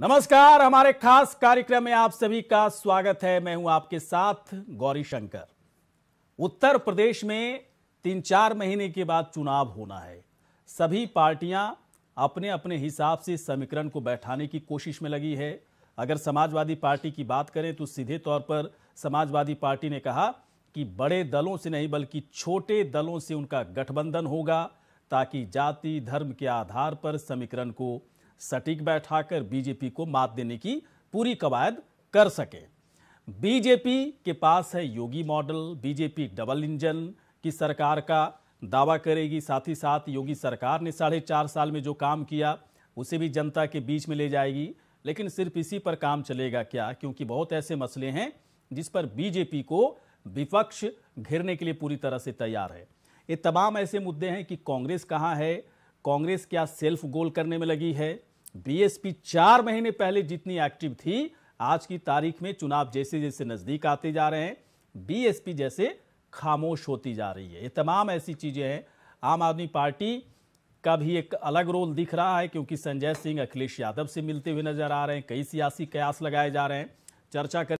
नमस्कार हमारे खास कार्यक्रम में आप सभी का स्वागत है मैं हूं आपके साथ गौरी शंकर उत्तर प्रदेश में तीन चार महीने के बाद चुनाव होना है सभी पार्टियां अपने अपने हिसाब से समीकरण को बैठाने की कोशिश में लगी है अगर समाजवादी पार्टी की बात करें तो सीधे तौर पर समाजवादी पार्टी ने कहा कि बड़े दलों से नहीं बल्कि छोटे दलों से उनका गठबंधन होगा ताकि जाति धर्म के आधार पर समीकरण को सटीक बैठाकर बीजेपी को मात देने की पूरी कवायद कर सके बीजेपी के पास है Yogi model BJP double engine की सरकार का दावा करेगी साथ ही साथ योगी सरकार ने साढ़े चार साल में जो काम किया उसे भी जनता के बीच में ले जाएगी लेकिन सिर्फ इसी पर काम चलेगा क्या क्योंकि बहुत ऐसे मसले हैं जिस पर बीजेपी को विपक्ष घेरने के लिए पूरी तरह से तैयार है ये तमाम ऐसे मुद्दे हैं कि कांग्रेस कहाँ है कांग्रेस क्या सेल्फ गोल करने में लगी है बीएसपी चार महीने पहले जितनी एक्टिव थी आज की तारीख में चुनाव जैसे जैसे नजदीक आते जा रहे हैं बीएसपी जैसे खामोश होती जा रही है ये तमाम ऐसी चीजें हैं आम आदमी पार्टी का भी एक अलग रोल दिख रहा है क्योंकि संजय सिंह अखिलेश यादव से मिलते हुए नजर आ रहे हैं कई सियासी कयास लगाए जा रहे हैं चर्चा कर